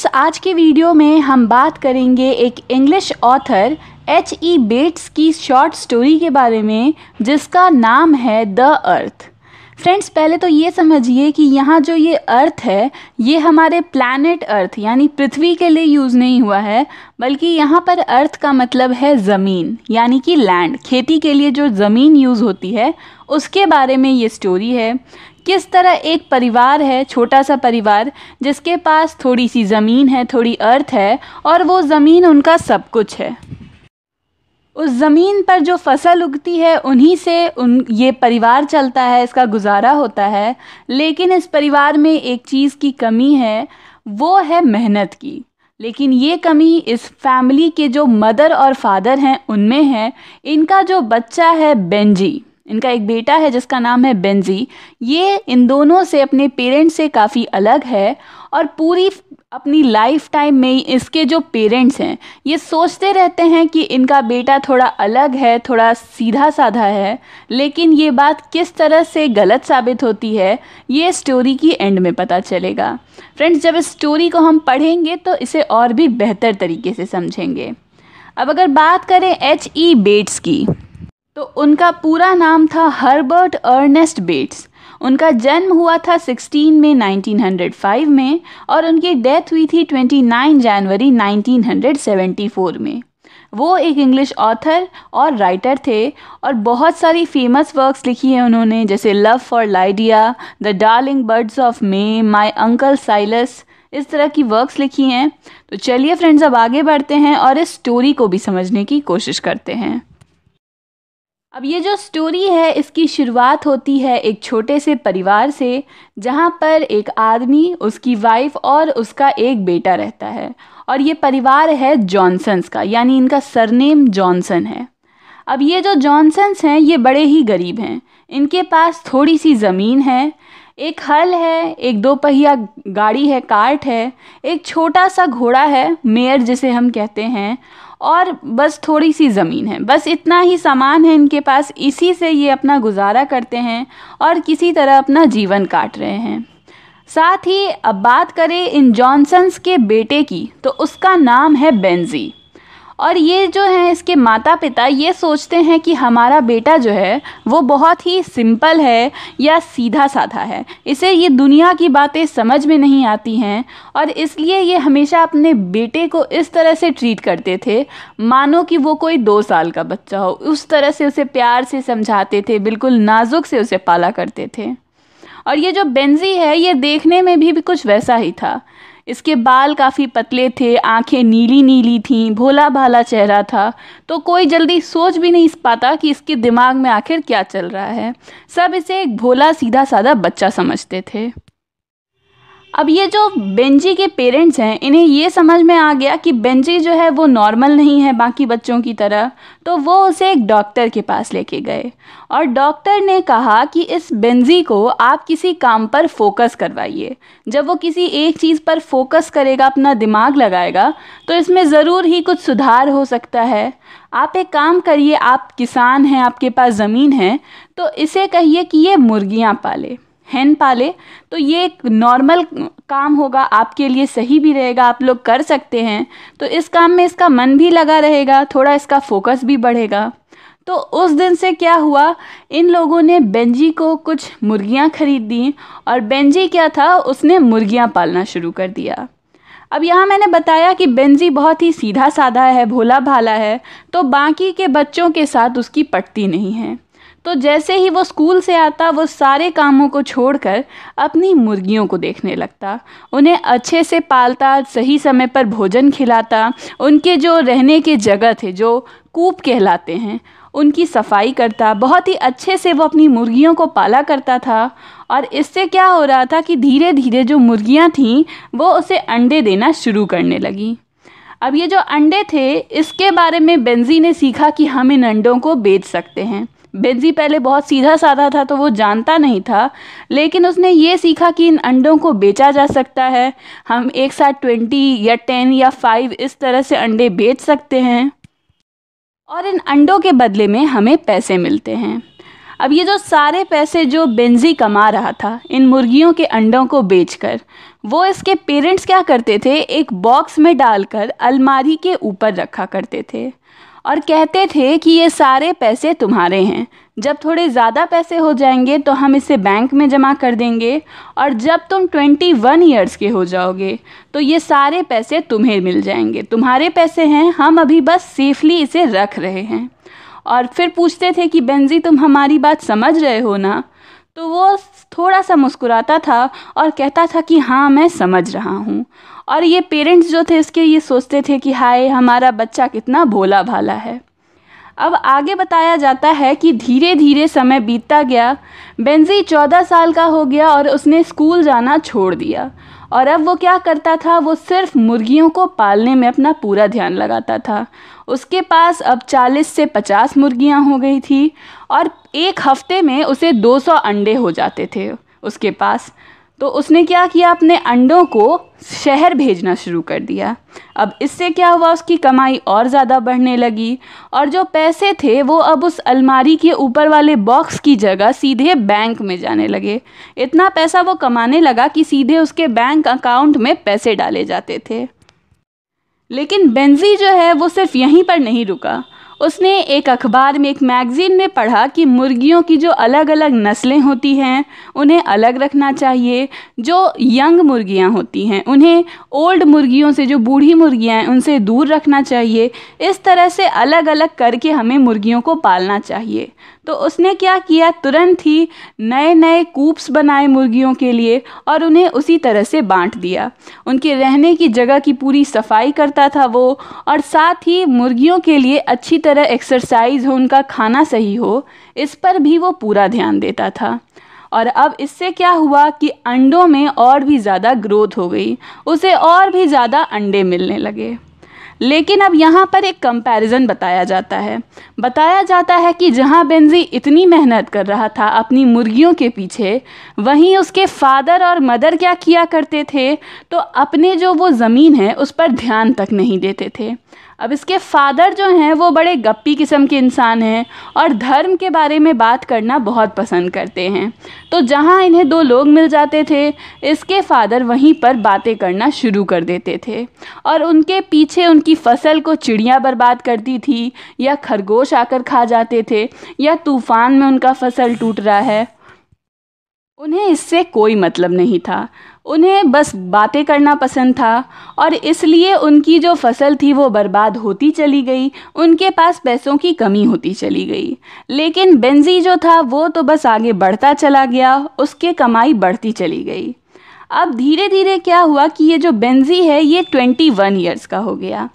friends आज के video में हम बात करेंगे एक English author H E Bates की शॉर्ट स्टोरी के बारे में जिसका नाम है द अर्थ फ्रेंड्स पहले तो ये समझिए कि यहाँ जो ये अर्थ है ये हमारे प्लानट अर्थ यानी पृथ्वी के लिए यूज़ नहीं हुआ है बल्कि यहाँ पर अर्थ का मतलब है ज़मीन यानी कि लैंड खेती के लिए जो ज़मीन यूज़ होती है उसके बारे में ये स्टोरी है किस तरह एक परिवार है छोटा सा परिवार जिसके पास थोड़ी सी ज़मीन है थोड़ी अर्थ है और वो ज़मीन उनका सब कुछ है उस ज़मीन पर जो फसल उगती है उन्हीं से उन ये परिवार चलता है इसका गुजारा होता है लेकिन इस परिवार में एक चीज़ की कमी है वो है मेहनत की लेकिन ये कमी इस फैमिली के जो मदर और फादर हैं उनमें है इनका जो बच्चा है बेंजी इनका एक बेटा है जिसका नाम है बेंजी ये इन दोनों से अपने पेरेंट्स से काफ़ी अलग है और पूरी अपनी लाइफ टाइम में इसके जो पेरेंट्स हैं ये सोचते रहते हैं कि इनका बेटा थोड़ा अलग है थोड़ा सीधा साधा है लेकिन ये बात किस तरह से गलत साबित होती है ये स्टोरी की एंड में पता चलेगा फ्रेंड्स जब इस स्टोरी को हम पढ़ेंगे तो इसे और भी बेहतर तरीके से समझेंगे अब अगर बात करें एच ई बेट्स की तो उनका पूरा नाम था हर्बर्ट अर्नेस्ट बेट्स उनका जन्म हुआ था 16 में 1905 में और उनकी डेथ हुई थी 29 जनवरी 1974 में वो एक इंग्लिश ऑथर और राइटर थे और बहुत सारी फेमस वर्क्स लिखी हैं उन्होंने जैसे love for Lydia the darling birds of May my uncle Silas इस तरह की वर्क्स लिखी हैं तो चलिए फ्रेंड्स अब आगे बढ़ते हैं और इस स्टोरी को भी समझने की कोशिश करते हैं अब ये जो स्टोरी है इसकी शुरुआत होती है एक छोटे से परिवार से जहाँ पर एक आदमी उसकी वाइफ और उसका एक बेटा रहता है और ये परिवार है जॉनसन्स का यानी इनका सरनेम जॉनसन है अब ये जो जॉनसन्स हैं ये बड़े ही गरीब हैं इनके पास थोड़ी सी ज़मीन है एक हल है एक दो पहिया गाड़ी है कार्ट है एक छोटा सा घोड़ा है मेयर जिसे हम कहते हैं और बस थोड़ी सी ज़मीन है बस इतना ही सामान है इनके पास इसी से ये अपना गुजारा करते हैं और किसी तरह अपना जीवन काट रहे हैं साथ ही अब बात करें इन जॉनसन्स के बेटे की तो उसका नाम है बेंजी और ये जो है इसके माता पिता ये सोचते हैं कि हमारा बेटा जो है वो बहुत ही सिंपल है या सीधा साधा है इसे ये दुनिया की बातें समझ में नहीं आती हैं और इसलिए ये हमेशा अपने बेटे को इस तरह से ट्रीट करते थे मानो कि वो कोई दो साल का बच्चा हो उस तरह से उसे प्यार से समझाते थे बिल्कुल नाजुक से उसे पाला करते थे और ये जो बेंजी है ये देखने में भी, भी कुछ वैसा ही था इसके बाल काफ़ी पतले थे आंखें नीली नीली थीं भोला भाला चेहरा था तो कोई जल्दी सोच भी नहीं पाता कि इसके दिमाग में आखिर क्या चल रहा है सब इसे एक भोला सीधा साधा बच्चा समझते थे अब ये जो बेंजी के पेरेंट्स हैं इन्हें ये समझ में आ गया कि बेंजी जो है वो नॉर्मल नहीं है बाकी बच्चों की तरह तो वो उसे एक डॉक्टर के पास लेके गए और डॉक्टर ने कहा कि इस बेंजी को आप किसी काम पर फोकस करवाइए जब वो किसी एक चीज़ पर फोकस करेगा अपना दिमाग लगाएगा तो इसमें ज़रूर ही कुछ सुधार हो सकता है आप एक काम करिए आप किसान हैं आपके पास ज़मीन है तो इसे कहिए कि ये मुर्गियाँ पाले हैन पाले तो ये एक नॉर्मल काम होगा आपके लिए सही भी रहेगा आप लोग कर सकते हैं तो इस काम में इसका मन भी लगा रहेगा थोड़ा इसका फोकस भी बढ़ेगा तो उस दिन से क्या हुआ इन लोगों ने बेंजी को कुछ मुर्गियाँ खरीद दी और बेंजी क्या था उसने मुर्गियाँ पालना शुरू कर दिया अब यहाँ मैंने बताया कि बेंजी बहुत ही सीधा साधा है भोला भाला है तो बाकी के बच्चों के साथ उसकी पटती नहीं है तो जैसे ही वो स्कूल से आता वो सारे कामों को छोड़कर अपनी मुर्गियों को देखने लगता उन्हें अच्छे से पालता सही समय पर भोजन खिलाता उनके जो रहने के जगह थे जो कूप कहलाते हैं उनकी सफाई करता बहुत ही अच्छे से वो अपनी मुर्गियों को पाला करता था और इससे क्या हो रहा था कि धीरे धीरे जो मुर्गियाँ थीं वो उसे अंडे देना शुरू करने लगी अब ये जो अंडे थे इसके बारे में बेंजी ने सीखा कि हम इन अंडों को बेच सकते हैं बेंजी पहले बहुत सीधा साधा था तो वो जानता नहीं था लेकिन उसने ये सीखा कि इन अंडों को बेचा जा सकता है हम एक साथ ट्वेंटी या टेन या फाइव इस तरह से अंडे बेच सकते हैं और इन अंडों के बदले में हमें पैसे मिलते हैं अब ये जो सारे पैसे जो बेंजी कमा रहा था इन मुर्गियों के अंडों को बेचकर वो इसके पेरेंट्स क्या करते थे एक बॉक्स में डालकर अलमारी के ऊपर रखा करते थे और कहते थे कि ये सारे पैसे तुम्हारे हैं जब थोड़े ज़्यादा पैसे हो जाएंगे तो हम इसे बैंक में जमा कर देंगे और जब तुम ट्वेंटी वन ईयर्स के हो जाओगे तो ये सारे पैसे तुम्हें मिल जाएंगे तुम्हारे पैसे हैं हम अभी बस सेफली इसे रख रहे हैं और फिर पूछते थे कि बेंजी तुम हमारी बात समझ रहे हो ना तो वो थोड़ा सा मुस्कुराता था और कहता था कि हाँ मैं समझ रहा हूँ और ये पेरेंट्स जो थे इसके ये सोचते थे कि हाय हमारा बच्चा कितना भोला भाला है अब आगे बताया जाता है कि धीरे धीरे समय बीतता गया बेंजी चौदह साल का हो गया और उसने स्कूल जाना छोड़ दिया और अब वो क्या करता था वो सिर्फ मुर्गियों को पालने में अपना पूरा ध्यान लगाता था उसके पास अब 40 से 50 मुर्गियां हो गई थी और एक हफ्ते में उसे 200 अंडे हो जाते थे उसके पास तो उसने क्या किया अपने अंडों को शहर भेजना शुरू कर दिया अब इससे क्या हुआ उसकी कमाई और ज़्यादा बढ़ने लगी और जो पैसे थे वो अब उस अलमारी के ऊपर वाले बॉक्स की जगह सीधे बैंक में जाने लगे इतना पैसा वो कमाने लगा कि सीधे उसके बैंक अकाउंट में पैसे डाले जाते थे लेकिन बेंजी जो है वो सिर्फ यहीं पर नहीं रुका उसने एक अखबार में एक मैगज़ीन में पढ़ा कि मुर्गियों की जो अलग अलग नस्लें होती हैं उन्हें अलग रखना चाहिए जो यंग मुर्गियां होती हैं उन्हें ओल्ड मुर्गियों से जो बूढ़ी मुर्गियां हैं उनसे दूर रखना चाहिए इस तरह से अलग अलग करके हमें मुर्गियों को पालना चाहिए तो उसने क्या किया तुरंत ही नए नए कूप्स बनाए मुर्गियों के लिए और उन्हें उसी तरह से बांट दिया उनके रहने की जगह की पूरी सफाई करता था वो और साथ ही मुर्गियों के लिए अच्छी तरह एक्सरसाइज हो उनका खाना सही हो इस पर भी वो पूरा ध्यान देता था और अब इससे क्या हुआ कि अंडों में और भी ज़्यादा ग्रोथ हो गई उसे और भी ज़्यादा अंडे मिलने लगे लेकिन अब यहाँ पर एक कंपैरिजन बताया जाता है बताया जाता है कि जहाँ बेंजी इतनी मेहनत कर रहा था अपनी मुर्गियों के पीछे वहीं उसके फादर और मदर क्या किया करते थे तो अपने जो वो ज़मीन है उस पर ध्यान तक नहीं देते थे अब इसके फादर जो हैं वो बड़े गप्पी किस्म के इंसान हैं और धर्म के बारे में बात करना बहुत पसंद करते हैं तो जहाँ इन्हें दो लोग मिल जाते थे इसके फादर वहीं पर बातें करना शुरू कर देते थे और उनके पीछे उनकी फसल को चिड़िया बर्बाद करती थी या खरगोश आकर खा जाते थे या तूफ़ान में उनका फसल टूट रहा है उन्हें इससे कोई मतलब नहीं था उन्हें बस बातें करना पसंद था और इसलिए उनकी जो फसल थी वो बर्बाद होती चली गई उनके पास पैसों की कमी होती चली गई लेकिन बेंजी जो था वो तो बस आगे बढ़ता चला गया उसके कमाई बढ़ती चली गई अब धीरे धीरे क्या हुआ कि ये जो बेंजी है ये ट्वेंटी वन ईयर्स का हो गया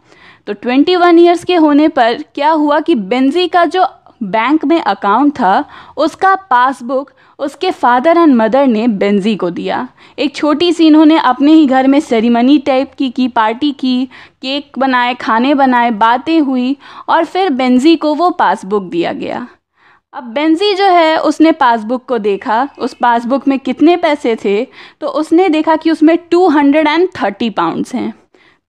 तो ट्वेंटी वन ईयर्स के होने पर क्या हुआ कि बेंजी का जो बैंक में अकाउंट था उसका पासबुक उसके फादर एंड मदर ने बेंजी को दिया एक छोटी सी इन्होंने अपने ही घर में सेरेमनी टाइप की की पार्टी की केक बनाए खाने बनाए बातें हुई और फिर बेंजी को वो पासबुक दिया गया अब बेंजी जो है उसने पासबुक को देखा उस पासबुक में कितने पैसे थे तो उसने देखा कि उसमें two hundred and thirty pounds हैं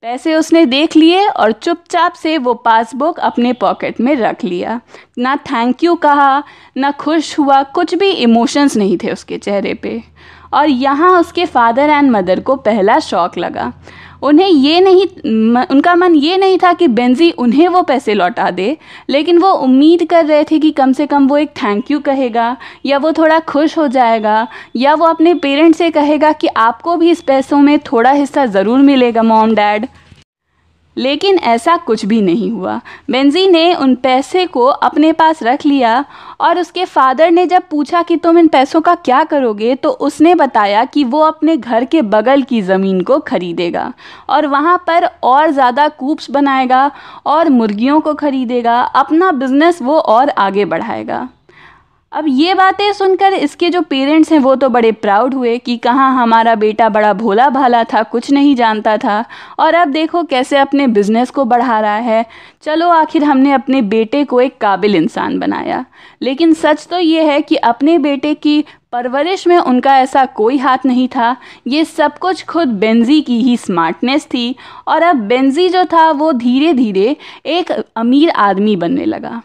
पैसे उसने देख लिए और चुपचाप से वो पासबुक अपने पॉकेट में रख लिया ना थैंक यू कहा ना खुश हुआ कुछ भी इमोशंस नहीं थे उसके चेहरे पे और यहाँ उसके फादर एंड मदर को पहला शौक लगा उन्हें ये नहीं उनका मन ये नहीं था कि बेंजी उन्हें वो पैसे लौटा दे लेकिन वो उम्मीद कर रहे थे कि कम से कम वो एक थैंक यू कहेगा या वो थोड़ा खुश हो जाएगा या वो अपने पेरेंट्स से कहेगा कि आपको भी इस पैसों में थोड़ा हिस्सा ज़रूर मिलेगा मॉम डैड लेकिन ऐसा कुछ भी नहीं हुआ बेंजी ने उन पैसे को अपने पास रख लिया और उसके फादर ने जब पूछा कि तुम इन पैसों का क्या करोगे तो उसने बताया कि वो अपने घर के बगल की ज़मीन को ख़रीदेगा और वहाँ पर और ज़्यादा कूप्स बनाएगा और मुर्गियों को ख़रीदेगा अपना बिजनेस वो और आगे बढ़ाएगा अब ये बातें सुनकर इसके जो पेरेंट्स हैं वो तो बड़े प्राउड हुए कि कहाँ हमारा बेटा बड़ा भोला भाला था कुछ नहीं जानता था और अब देखो कैसे अपने बिजनेस को बढ़ा रहा है चलो आखिर हमने अपने बेटे को एक काबिल इंसान बनाया लेकिन सच तो ये है कि अपने बेटे की परवरिश में उनका ऐसा कोई हाथ नहीं था ये सब कुछ खुद बेंजी की ही स्मार्टनेस थी और अब बेंजी जो था वो धीरे धीरे एक अमीर आदमी बनने लगा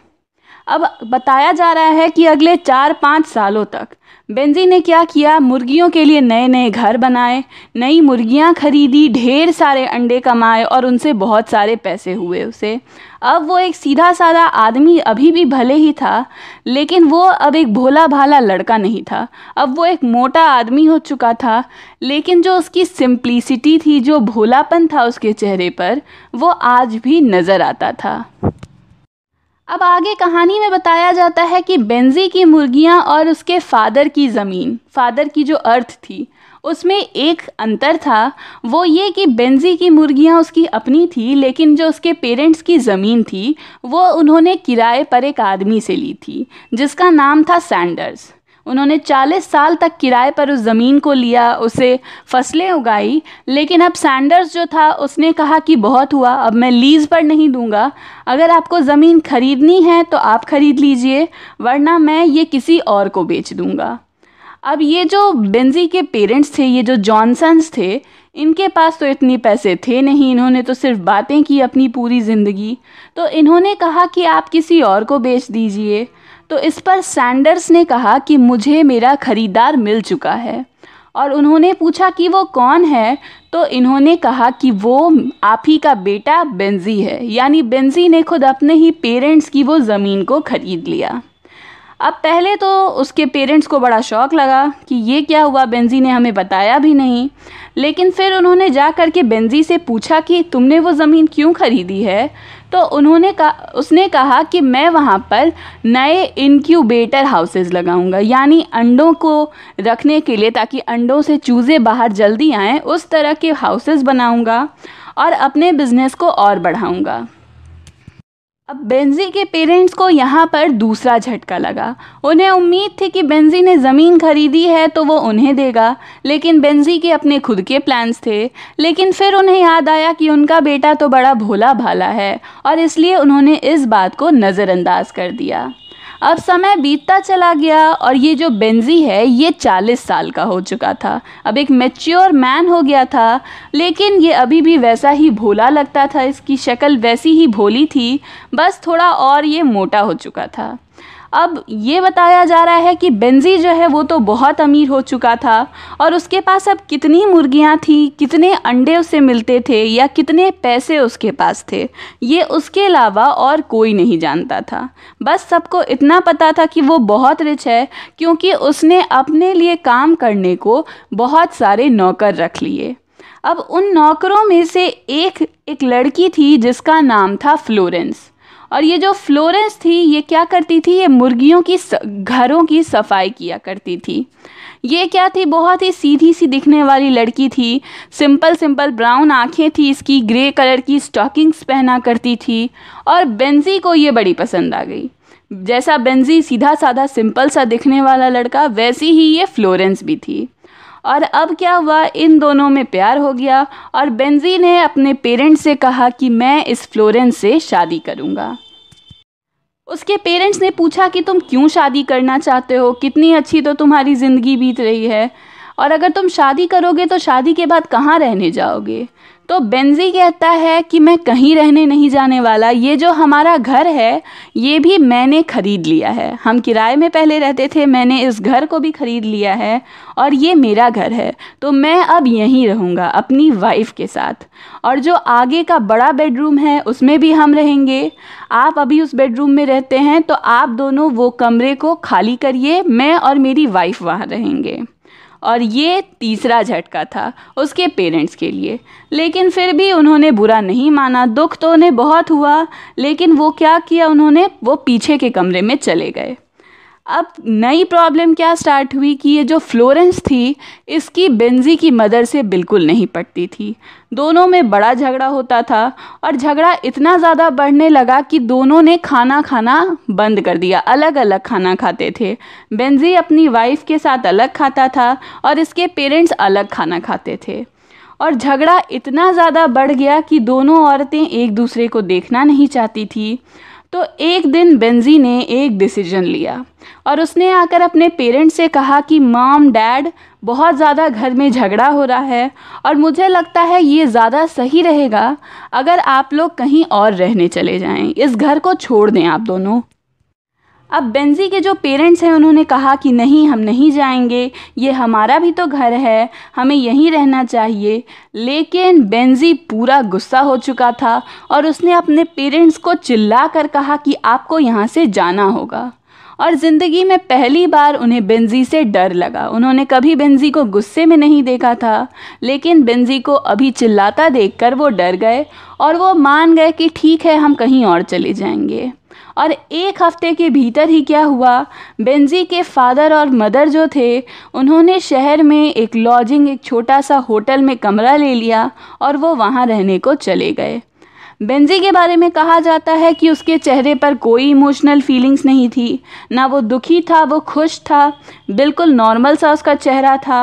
अब बताया जा रहा है कि अगले चार पाँच सालों तक बेंजी ने क्या किया मुर्गियों के लिए नए नए घर बनाए नई मुर्गियां खरीदी ढेर सारे अंडे कमाए और उनसे बहुत सारे पैसे हुए उसे अब वो एक सीधा साधा आदमी अभी भी भले ही था लेकिन वो अब एक भोला भाला लड़का नहीं था अब वो एक मोटा आदमी हो चुका था लेकिन जो उसकी सिंप्लिसिटी थी जो भोलापन था उसके चेहरे पर वो आज भी नज़र आता था अब आगे कहानी में बताया जाता है कि बेंजी की मुर्गियाँ और उसके फादर की ज़मीन फादर की जो अर्थ थी उसमें एक अंतर था वो ये कि बेंजी की मुर्गियाँ उसकी अपनी थी लेकिन जो उसके पेरेंट्स की ज़मीन थी वो उन्होंने किराए पर एक आदमी से ली थी जिसका नाम था सैंडर्स उन्होंने 40 साल तक किराए पर उस ज़मीन को लिया उसे फसलें उगाई लेकिन अब सैंडर्स जो था उसने कहा कि बहुत हुआ अब मैं लीज़ पर नहीं दूंगा अगर आपको ज़मीन खरीदनी है तो आप ख़रीद लीजिए वरना मैं ये किसी और को बेच दूंगा अब ये जो बेंजी के पेरेंट्स थे ये जो जॉनसन्स थे इनके पास तो इतने पैसे थे नहीं इन्होंने तो सिर्फ बातें की अपनी पूरी ज़िंदगी तो इन्होंने कहा कि आप किसी और को बेच दीजिए तो इस पर सैंडर्स ने कहा कि मुझे मेरा खरीदार मिल चुका है और उन्होंने पूछा कि वो कौन है तो इन्होंने कहा कि वो आप ही का बेटा बेंजी है यानी बेंजी ने खुद अपने ही पेरेंट्स की वो ज़मीन को ख़रीद लिया अब पहले तो उसके पेरेंट्स को बड़ा शौक लगा कि ये क्या हुआ बेंजी ने हमें बताया भी नहीं लेकिन फिर उन्होंने जा कर के बेंजी से पूछा कि तुमने वो ज़मीन क्यों ख़रीदी है तो उन्होंने कहा उसने कहा कि मैं वहाँ पर नए इनक्यूबेटर हाउसेज लगाऊंगा यानी अंडों को रखने के लिए ताकि अंडों से चूज़े बाहर जल्दी आएँ उस तरह के हाउसेज बनाऊँगा और अपने बिज़नेस को और बढ़ाऊँगा अब बेंजी के पेरेंट्स को यहाँ पर दूसरा झटका लगा उन्हें उम्मीद थी कि बेंजी ने ज़मीन खरीदी है तो वो उन्हें देगा लेकिन बेंजी के अपने खुद के प्लान्स थे लेकिन फिर उन्हें याद आया कि उनका बेटा तो बड़ा भोला भाला है और इसलिए उन्होंने इस बात को नज़रअंदाज कर दिया अब समय बीतता चला गया और ये जो बेंजी है ये चालीस साल का हो चुका था अब एक मेच्योर मैन हो गया था लेकिन ये अभी भी वैसा ही भोला लगता था इसकी शक्ल वैसी ही भोली थी बस थोड़ा और ये मोटा हो चुका था अब ये बताया जा रहा है कि बेंजी जो है वो तो बहुत अमीर हो चुका था और उसके पास अब कितनी मुर्गियाँ थी कितने अंडे उसे मिलते थे या कितने पैसे उसके पास थे ये उसके अलावा और कोई नहीं जानता था बस सबको इतना पता था कि वो बहुत रिच है क्योंकि उसने अपने लिए काम करने को बहुत सारे नौकर रख लिए अब उन नौकरों में से एक एक लड़की थी जिसका नाम था फ्लोरेंस और ये जो फ्लोरेंस थी ये क्या करती थी ये मुर्गियों की स, घरों की सफाई किया करती थी ये क्या थी बहुत ही सीधी सी दिखने वाली लड़की थी सिंपल सिंपल ब्राउन आंखें थी इसकी ग्रे कलर की स्टॉकिंग्स पहना करती थी और बेंजी को ये बड़ी पसंद आ गई जैसा बेंजी सीधा साधा सिंपल सा दिखने वाला लड़का वैसी ही ये फ्लोरेंस भी थी और अब क्या हुआ इन दोनों में प्यार हो गया और बेंजी ने अपने पेरेंट्स से कहा कि मैं इस फ्लोरेंस से शादी करूंगा उसके पेरेंट्स ने पूछा कि तुम क्यों शादी करना चाहते हो कितनी अच्छी तो तुम्हारी ज़िंदगी बीत रही है और अगर तुम शादी करोगे तो शादी के बाद कहाँ रहने जाओगे तो बेंजी कहता है कि मैं कहीं रहने नहीं जाने वाला ये जो हमारा घर है ये भी मैंने ख़रीद लिया है हम किराए में पहले रहते थे मैंने इस घर को भी ख़रीद लिया है और ये मेरा घर है तो मैं अब यहीं रहूँगा अपनी वाइफ के साथ और जो आगे का बड़ा बेडरूम है उसमें भी हम रहेंगे आप अभी उस बेडरूम में रहते हैं तो आप दोनों वो कमरे को खाली करिए मैं और मेरी वाइफ वहाँ रहेंगे और ये तीसरा झटका था उसके पेरेंट्स के लिए लेकिन फिर भी उन्होंने बुरा नहीं माना दुख तो उन्हें बहुत हुआ लेकिन वो क्या किया उन्होंने वो पीछे के कमरे में चले गए अब नई प्रॉब्लम क्या स्टार्ट हुई कि ये जो फ्लोरेंस थी इसकी बेंजी की मदर से बिल्कुल नहीं पटती थी दोनों में बड़ा झगड़ा होता था और झगड़ा इतना ज़्यादा बढ़ने लगा कि दोनों ने खाना खाना बंद कर दिया अलग अलग खाना खाते थे बेंजी अपनी वाइफ के साथ अलग खाता था और इसके पेरेंट्स अलग खाना खाते थे और झगड़ा इतना ज़्यादा बढ़ गया कि दोनों औरतें एक दूसरे को देखना नहीं चाहती थी तो एक दिन बेंजी ने एक डिसीजन लिया और उसने आकर अपने पेरेंट्स से कहा कि माम डैड बहुत ज़्यादा घर में झगड़ा हो रहा है और मुझे लगता है ये ज़्यादा सही रहेगा अगर आप लोग कहीं और रहने चले जाएं इस घर को छोड़ दें आप दोनों अब बेंजी के जो पेरेंट्स हैं उन्होंने कहा कि नहीं हम नहीं जाएंगे ये हमारा भी तो घर है हमें यहीं रहना चाहिए लेकिन बेंजी पूरा गुस्सा हो चुका था और उसने अपने पेरेंट्स को चिल्ला कर कहा कि आपको यहाँ से जाना होगा और ज़िंदगी में पहली बार उन्हें बेंजी से डर लगा उन्होंने कभी बेंजी को गुस्से में नहीं देखा था लेकिन बेंजी को अभी चिल्लाता देखकर वो डर गए और वो मान गए कि ठीक है हम कहीं और चले जाएंगे और एक हफ्ते के भीतर ही क्या हुआ बेंजी के फादर और मदर जो थे उन्होंने शहर में एक लॉजिंग एक छोटा सा होटल में कमरा ले लिया और वो वहाँ रहने को चले गए बेंजी के बारे में कहा जाता है कि उसके चेहरे पर कोई इमोशनल फीलिंग्स नहीं थी ना वो दुखी था वो खुश था बिल्कुल नॉर्मल सा उसका चेहरा था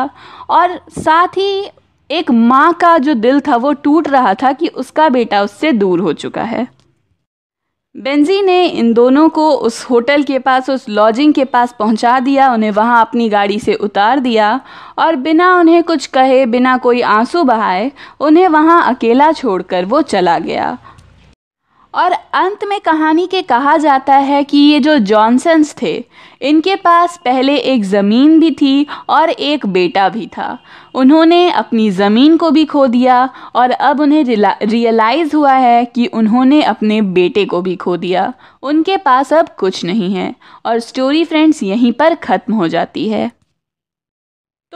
और साथ ही एक माँ का जो दिल था वो टूट रहा था कि उसका बेटा उससे दूर हो चुका है बेंजी ने इन दोनों को उस होटल के पास उस लॉजिंग के पास पहुंचा दिया उन्हें वहां अपनी गाड़ी से उतार दिया और बिना उन्हें कुछ कहे बिना कोई आंसू बहाए उन्हें वहां अकेला छोड़कर वो चला गया और अंत में कहानी के कहा जाता है कि ये जो जॉनसन्स थे इनके पास पहले एक ज़मीन भी थी और एक बेटा भी था उन्होंने अपनी ज़मीन को भी खो दिया और अब उन्हें रियलाइज़ हुआ है कि उन्होंने अपने बेटे को भी खो दिया उनके पास अब कुछ नहीं है और स्टोरी फ्रेंड्स यहीं पर ख़त्म हो जाती है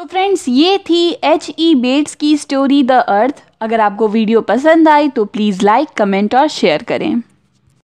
तो फ्रेंड्स ये थी एच ई बेट्स की स्टोरी द अर्थ अगर आपको वीडियो पसंद आई तो प्लीज़ लाइक कमेंट और शेयर करें